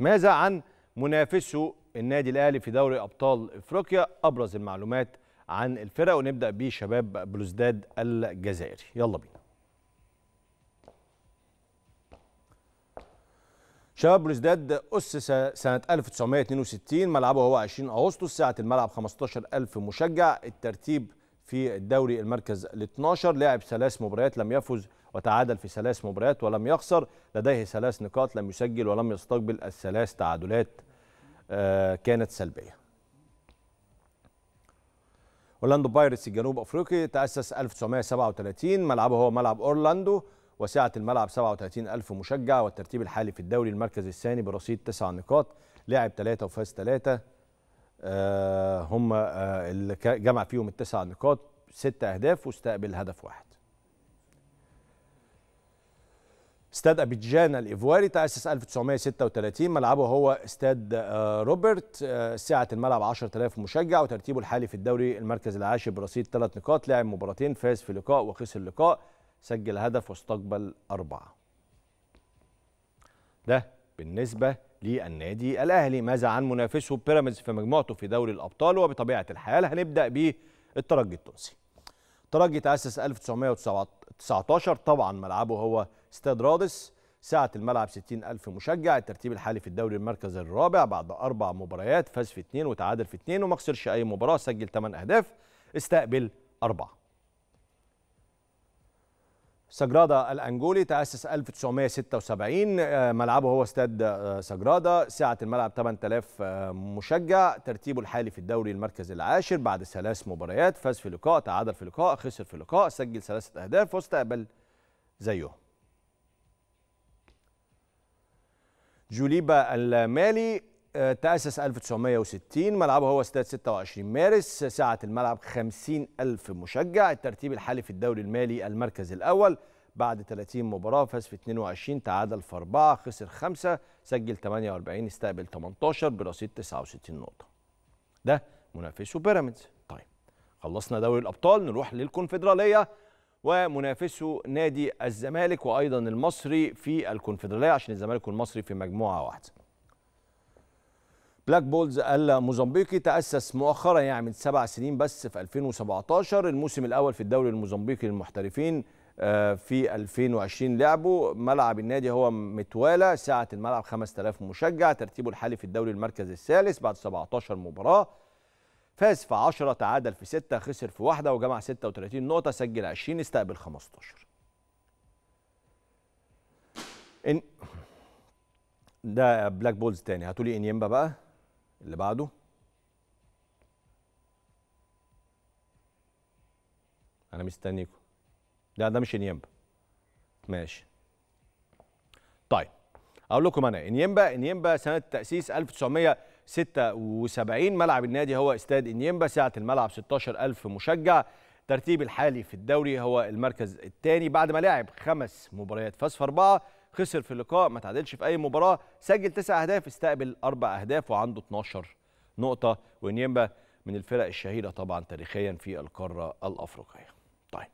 ماذا عن منافسه النادي الاهلي في دوري ابطال افريقيا ابرز المعلومات عن الفرق ونبدا بشباب بلوزداد الجزائري يلا بينا شباب بلوزداد أسس سنة 1962 ملعبه هو 20 أغسطس ساعة الملعب 15000 مشجع الترتيب في الدوري المركز ال 12 لعب ثلاث مباريات لم يفز وتعادل في ثلاث مباريات ولم يخسر لديه ثلاث نقاط لم يسجل ولم يستقبل الثلاث تعادلات آه، كانت سلبيه اورلاندو بايرتس الجنوب افريقي تاسس 1937 ملعبه هو ملعب اورلاندو وسعه الملعب 37000 مشجع والترتيب الحالي في الدوري المركز الثاني برصيد 9 نقاط لعب 3 وفاز 3 آه، هم آه، اللي جمع فيهم التسع نقاط ست اهداف واستقبل هدف واحد استاد أبيجان الإيفواري تأسس 1936 ملعبه هو استاد آه، روبرت آه، سعة الملعب 10000 مشجع وترتيبه الحالي في الدوري المركز العاشر برصيد ثلاث نقاط لعب مباراتين فاز في لقاء وخسر لقاء سجل هدف واستقبل أربعة ده بالنسبة للنادي الأهلي ماذا عن منافسه بيراميدز في مجموعته في دوري الأبطال وبطبيعة الحال هنبدأ بالترجي التونسي الترجي تأسس 1919 طبعا ملعبه هو استاد رادس سعة الملعب 60000 مشجع الترتيب الحالي في الدوري المركز الرابع بعد أربع مباريات فاز في اثنين وتعادل في اثنين وما خسرش أي مباراة سجل ثمان أهداف استقبل أربعة سجرادا الأنجولي تأسس 1976 آه، ملعبه هو استاد آه، سجرادا سعة الملعب 8000 آه، مشجع ترتيبه الحالي في الدوري المركز العاشر بعد ثلاث مباريات فاز في لقاء تعادل في لقاء خسر في لقاء سجل ثلاثة أهداف واستقبل زيهم جوليبا المالي آه، تأسس 1960 ملعبه هو استاد 26 مارس سعة الملعب 50 ألف مشجع الترتيب الحالي في الدوري المالي المركز الأول بعد 30 مباراة فاز في 22 تعادل في 4 خسر 5 سجل 48 استقبل 18 برصيد 69 نقطة ده منافسه بيراميدز طيب خلصنا دوري الأبطال نروح للكونفدرالية ومنافسه نادي الزمالك وايضا المصري في الكونفدراليه عشان الزمالك والمصري في مجموعه واحده. بلاك بولز الموزمبيقي تأسس مؤخرا يعني من سبع سنين بس في 2017 الموسم الأول في الدوري الموزمبيقي للمحترفين آه، في 2020 لعبوا ملعب النادي هو متوالى سعة الملعب 5000 مشجع ترتيبه الحالي في الدوري المركز الثالث بعد 17 مباراة فاز في 10 تعادل في 6 خسر في واحدة وجمع 36 نقطة سجل 20 استقبل 15 إن ده بلاك بولز تاني هاتوا لي انيمبا بقى اللي بعده انا مستنيكم لا ده مش انيمبا ماشي طيب اقول لكم انا انيمبا انيمبا سنه تاسيس 1900 76 ملعب النادي هو استاد انيمبا سعة الملعب 16000 مشجع ترتيب الحالي في الدوري هو المركز الثاني بعد ما لعب خمس مباريات فاز في أربعة خسر في اللقاء ما تعادلش في أي مباراة سجل تسع أهداف استقبل أربع أهداف وعنده 12 نقطة ونيمبا من الفرق الشهيرة طبعا تاريخيا في القارة الأفريقية طيب.